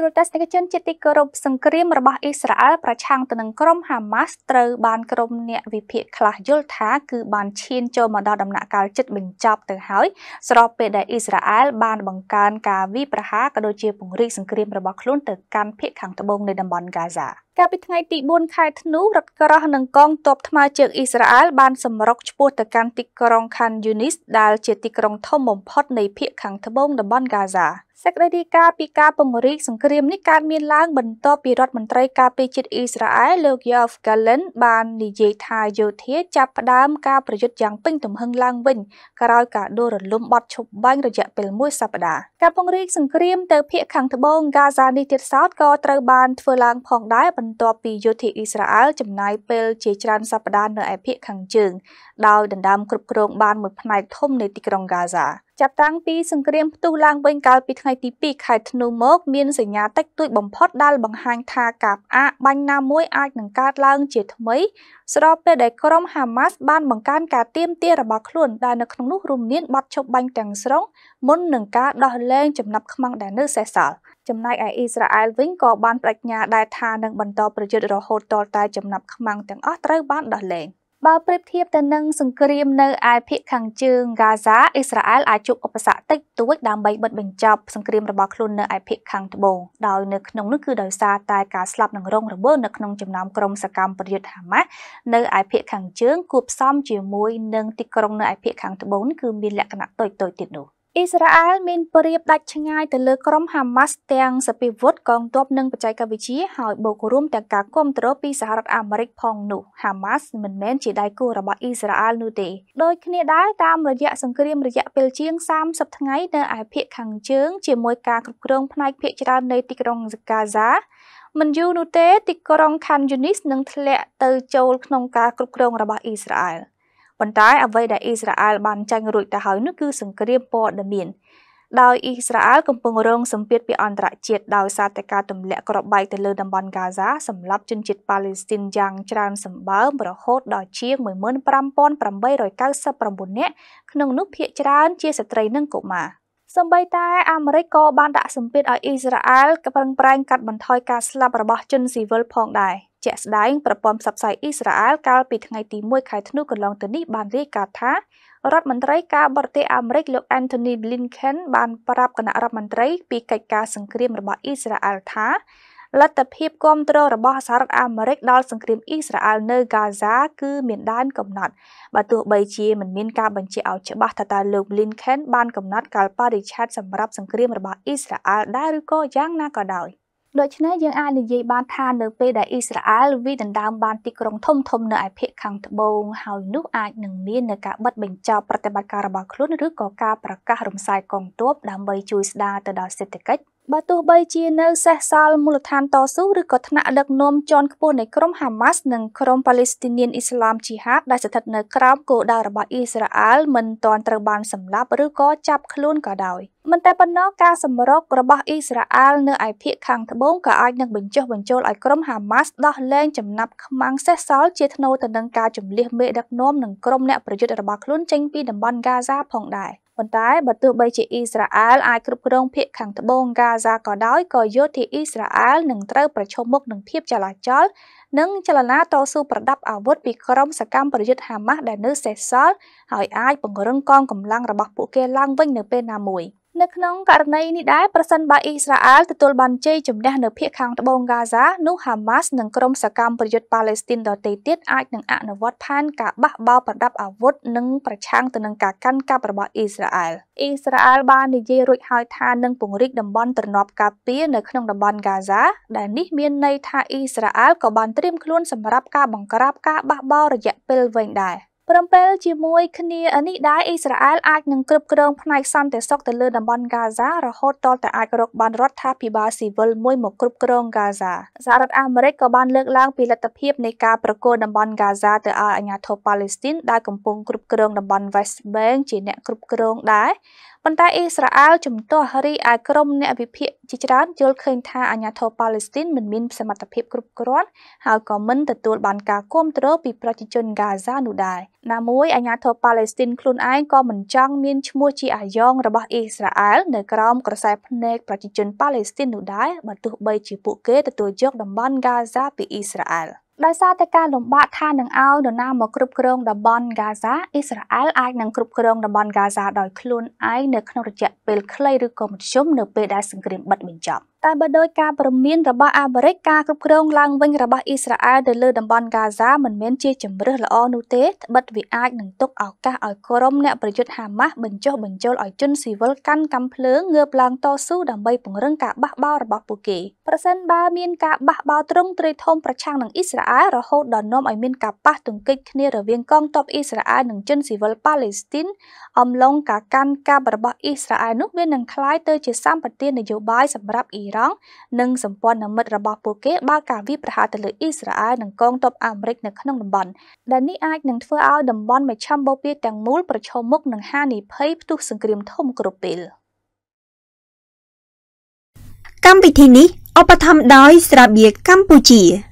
ទូរទស្សនិកជនជាទីគោរពសង្គ្រាមរបស់អ៊ីស្រាអែលប្រឆាំងទៅនឹងក្រុមហាម៉ាស់ត្រូវបានក្រុមអ្នកវិភាគខ្លះយល់ថាគឺបានឈានចូលមកដល់ដំណាក់កាលជិតបញ្ចប់ទៅហើយ ស្របពេលដែលអ៊ីស្រាអែលបានបង្កើនការវាយប្រហារក៏ដូចជាពង្រីកសង្គ្រាមរបស់ខ្លួនទៅកាន់ភាគខាងត្បូងនៃតំបន់ហ្គាហ្សា។កាលពីថ្ងៃទី4ខែធ្នូរដ្ឋក្រោះនិងកងទ័ពថ្មើរជើងអ៊ីស្រាអែលបានសម្រុកឆ្ពោះទៅកាន់ទីក្រុងខានយូនីសដែលជាទីក្រុងធំបំផុតនៃភូមិខាងត្បូងតំបន់ហ្គាហ្សាសេចក្តីរាយការណ៍ពីការពង្រីកសង្គ្រាមនេះកើតមានឡើងបន្ទាប់ពីរដ្ឋមន្ត្រីការពារជាតិអ៊ីស្រាអែលលោក Yoav Gallant បាននិយាយថាយោធាចាប់ផ្ដើមការប្រយុទ្ធយ៉ាងពេញទំហឹងឡើងវិញ ក្រោយការដួលរលំបត់ឈប់បាញ់រយៈពេលមួយសប្តាហ៍ការពង្រីកសង្គ្រាមទៅភូមិខាងត្បូងហ្គាហ្សានេះទៀតសោតក៏ត្រូវបានធ្វើឡើងផងដែរបន្បន្ទាប់ពីយោធាអ៊ីស្រាអែលចំណាយពេលជាច្រើនសប្តាហ៍នៅឯភាគខាងជើងដោយដណ្ដើមគ្រប់គ្រងបានមួយផ្នែកធំនៃទីក្រុងហ្គាហ្សា។ចាប់តាំងពីសង្គ្រាមផ្ទុះឡើងវិញកាលពីថ្ងៃទី2ខែធ្នូមកមានសញ្ញាតិចតួចបំផុតដែលបង្ហាញថាការផ្អាកបាញ់ណាមួយអាចនឹងកើតឡើងជាថ្មី ស្របពេលដែលក្រុមហាម៉ាស់បានបង្កើនការទាមទាររបស់ខ្លួនដែលនៅក្នុងនោះរួមមានបទឈប់បាញ់ទាំងស្រុងមុននឹងការដោះលែងចំណាប់ខ្មាំងដែលនៅសេសសល់ចំណែកឯអ៊ីស្រាអែលវិញក៏បានបដិញ្ញាដែរថានឹងបន្តប្រយុទ្ធរហូតទាល់តែចំណាប់ខ្មាំងទាំងអស់ត្រូវបានដោះលែង។បើប្រៀបធៀបទៅនឹងសង្គ្រាមនៅឯភាគខាងជើងហ្គាហ្សាអ៊ីស្រាអែលអាចជួបឧបសគ្គតិចតួចដើម្បីបិទបញ្ចប់សង្គ្រាមរបស់ខ្លួននៅឯភាគខាងត្បូងដោយនៅក្នុងនោះគឺដោយសារតែការស្លាប់និងរងរបួសនៅក្នុងចំណោមក្រុមសកម្មប្រយុទ្ធហាម៉ាស់នៅឯភាគខាងជើងគួបផ្សំជាមួយនឹងទីក្រុងនៅឯភាគខាងត្បូងគឺមានលក្ខណៈតូចតូចទៀតនោះអ៊ីស្រាអែលមានព្រៀបដាច់ឆ្ងាយទៅលើក្រុមហាម៉ាស់ទាំងសពីវុធកងទ័ពនិងបច្ចេកវិទ្យាហើយបូករួមទាំងការគ្រប់គ្រងពីសហរដ្ឋអាមេរិកផងនោះហាម៉ាស់មិនមែនជាដៃគូរបស់អ៊ីស្រាអែលនោះទេដូចគ្នាដែរតាមរយៈសង្គ្រាមរយៈពេលជាង30ថ្ងៃនៅឯភាគខាងជើងជាមួយការគ្រប់គ្រងផ្នែកភាគច្រើននៃទីក្រុងហ្គាហ្សាមិនយូរនោះទេទីក្រុងខាន់យូនីសនឹងធ្លាក់ទៅចូលក្នុងការគ្រប់គ្រងរបស់អ៊ីស្រាអែល។ប៉ុន្តែអ្វីដែលអ៊ីស្រាអែលបានចាញ់រួចទៅហើយនោះគឺសង្គ្រាមព័ត៌មាន ដោយអ៊ីស្រាអែលកំពុងរងសម្ពាធពីអន្តរជាតិដោយសារតែការទម្លាក់គ្រាប់បែកទៅលើតំបន់ហ្គាហ្សាសម្រាប់ជនជាតិប៉ាឡេស្ទីនយ៉ាងច្រើនសម្បើមរហូតដល់ជាង15899នាក់ក្នុងនោះភាគច្រើនជាស្ត្រីនិងកុមារសម្បីតែអាមេរិកក៏បានដាក់សម្ពាធឲ្យអ៊ីស្រាអែលប្រឹងប្រែងកាត់បន្ថយការស្លាប់របស់ជនស៊ីវិលផងដែរជាក់ស្ដែងប្រព័ន្ធផ្សព្វផ្សាយអ៊ីស្រាអែលកាលពីថ្ងៃទី1ខែធ្នូកន្លងទៅនេះបានរាយការណ៍ថារដ្ឋមន្ត្រីការបរទេសអាមេរិកលោក Anthony Blinken បានប្រាប់គណៈរដ្ឋមន្ត្រីពីកិច្ចការសង្គ្រាមរបស់អ៊ីស្រាអែលថាលទ្ធភាពគ្រប់គ្រងរបស់សហរដ្ឋអាមេរិកដល់សង្គ្រាមអ៊ីស្រាអែលនៅហ្គាហ្សាគឺមានដែនកំណត់បើទោះបីជាមិនមានការបញ្ជាក់ឲ្យច្បាស់ថាតើលោក Blinken បានកំណត់កាលបរិច្ឆេទសម្រាប់សង្គ្រាមរបស់អ៊ីស្រាអែលដែរឬក៏យ៉ាងណាក៏ដោយ។ដូច្នេះយើងអាចនិយាយបានថានៅពេលដែលអ៊ីស្រាអែលវាដណ្ដើមបានទីក្រុងធំធំនៅឯភាគខាងត្បូងហើយនោះអាចនឹងមាននៅការបិទបញ្ចប់ប្រតិបត្តិការរបស់ខ្លួនឬក៏ការប្រកាសរំសាយកងទ័ពដើម្បីជួយស្ដារទៅដល់សេដ្ឋកិច្ចបើទោះបីជានៅសេះសាល់មូលដ្ឋានតស៊ូឬក៏ថ្នាក់ដឹកនាំជាន់ខ្ពស់នៃក្រុមហាម៉ាស់និងក្រុមប៉ាឡេស្ទីនានអ៊ីស្លាមជីហាតដែលស្ថិតនៅក្រោមគោលដៅរបស់អ៊ីស្រាអែលមិនទាន់ត្រូវបានសម្លាប់ឬក៏ចាប់ខ្លួនក៏ដោយមិនតែប៉ុណ្ណោះការសម្រុករបស់អ៊ីស្រាអែលនៅឯភៀកខាងត្បូងក៏អាចនឹងបញ្ចុះបញ្ចូលឲ្យក្រុមហាម៉ាស់ដោះលែងចំណាប់ខ្មាំងសេះសល់ជាថ្នូរទៅនឹងការជំលះមេដឹកនាំនិងក្រុមអ្នកប្រយុទ្ធរបស់ខ្លួនចេញពីតំបន់ហ្គាហ្សាផងដែរប៉ុន្តែបើទោះបីជាអ៊ីស្រាអែលអាចគ្រប់គ្រងភាគខាងត្បូងហ្គាហ្សាក៏ដោយក៏យោធាអ៊ីស្រាអែលនឹងត្រូវប្រឈមមុខនឹងភាពចលាចល និងចលនាតស៊ូប្រដាប់អាវុធពីក្រុមសកម្មប្រយុទ្ធហាម៉ាស់ដែលនៅសេសសល់ហើយអាចពង្រឹងកងកម្លាំងរបស់ពួកគេឡើងវិញនៅពេលណាមួយ។នៅក្នុងករណីនេះដែរប្រសិនបើអ៊ីស្រាអែលទទួលបានជ័យជំនះនៅភាគខាងត្បូងហ្គាហ្សានោះហាម៉ាស់និងក្រុមសកម្មប្រយុទ្ធប៉ាឡេស្ទីនដទៃទៀតអាចនឹងអនុវត្តផែនការបះបោរប្រដាប់អាវុធនិងប្រឆាំងទៅនឹងការកាន់កាប់របស់អ៊ីស្រាអែលអ៊ីស្រាអែលបាននិយាយរួចហើយថានឹងពង្រីកតំបន់ទ្រនាប់ការពារនៅក្នុងតំបន់ហ្គាហ្សាដែលនេះមានន័យថាអ៊ីស្រាអែលក៏បានត្រៀមខ្លួនសម្រាប់ការបង្ក្រាបការបះបោររយៈពេលវែងដែរ7ជាមួយគ្នានេះដែរអ៊ីស្រាអែលអាចនឹងគ្រប់គ្រងផ្នែកសន្តិសុខទៅលើតំបន់ហ្គាហ្សារហូតតតែអាចរកបានរដ្ឋាភិបាលស៊ីវិលមួយមកគ្រប់គ្រងហ្គាហ្សាសហរដ្ឋអាមេរិកក៏បានលើកឡើង ពីលទ្ធភាពនៃការប្រគល់តំបន់ហ្គាហ្សាទៅឲ្យអាជ្ញាធរប៉ាឡេស្ទីនដែលកំពុងគ្រប់គ្រងតំបន់ West Bank ជាអ្នកគ្រប់គ្រងដែរប៉ុន្តែអ៊ីស្រាអែលជំទាស់រីឯក្រុមអ្នកវិភាគជាច្រើនយល់ឃើញថាអាញាធរប៉ាឡេស្ទីនមិនមានសមត្ថភាពគ្រប់គ្រាន់ហើយក៏មិនទទួលបានការគាំទ្រពីប្រជាជនហ្គាហ្សានោះដែរណាមួយអាញាធរប៉ាឡេស្ទីនខ្លួនឯងក៏មិនចង់មានឈ្មោះជាអាយ៉ងរបស់អ៊ីស្រាអែលនៅក្រោមក្រសែភ្នែកប្រជាជនប៉ាឡេស្ទីននោះដែរបើទោះបីជាពួកគេទទួលយកតំបន់ហ្គាហ្សាពីអ៊ីស្រាអែលដោយសារតែការលំបាកថានឹងឲ្យនរណាមកគ្រប់គ្រងតំបន់ហ្គាហ្សាអ៊ីស្រាអែលអាចនឹងគ្រប់គ្រងតំបន់ហ្គាហ្សាដោយខ្លួនឯងនៅក្នុងរយៈពេលខ្លីឬក៏មធ្យមនៅពេលដែលសង្គ្រាមបិទបញ្ចប់។តែបើដោយការព្រមានរបស់អាមេរិកការគ្រប់គ្រងឡើងវិញរបស់អ៊ីស្រាអែលទៅលើតំបន់ហ្គាហ្សាមិនមែនជាជំរើសល្អនោះទេត្បិតវាអាចនឹងទុកឱកាសឲ្យក្រុមអ្នកប្រយុទ្ធហាម៉ាស់បញ្ចុះបញ្ចូលឲ្យជនស៊ីវិលកាន់កាំភ្លើងងើបឡើងតស៊ូដើម្បីពង្រឹងការបះបោររបស់ពួកគេប្រសិនបើមានការបះបោរត្រង់ត្រីធំប្រឆាំងនឹងអ៊ីស្រាអែលរហូតដល់នាំឲ្យមានការប៉ះទង្គិចគ្នារវាងកងទ័ពអ៊ីស្រាអែលនិងជនស៊ីវិលប៉ាឡេស្ទីនអំឡុងការកាន់កាប់របស់អ៊ីស្រាអែលនោះវានឹងคล้ายទៅជាសម្បទាននយោបាយសម្រាប់អ៊ីអ៊ីរ៉ង់និងសម្ព័ន្ធមិត្តរបស់ពួកគេបើកការវាយប្រហារទៅលើអ៊ីស្រាអែលនិងកងទ័ពអាមេរិក នៅក្នុងតំបន់ដែលនេះអាចនឹងធ្វើឲ្យតំបន់មជ្ឈមបូព៌ាទាំងមូលប្រឈមមុខនឹងហានិភ័យផ្ទុះសង្គ្រាមធំគ្រប់ពេល កម្មវិធីនេះឧបត្ថម្ភដោយស្រាបៀរកម្ពុជា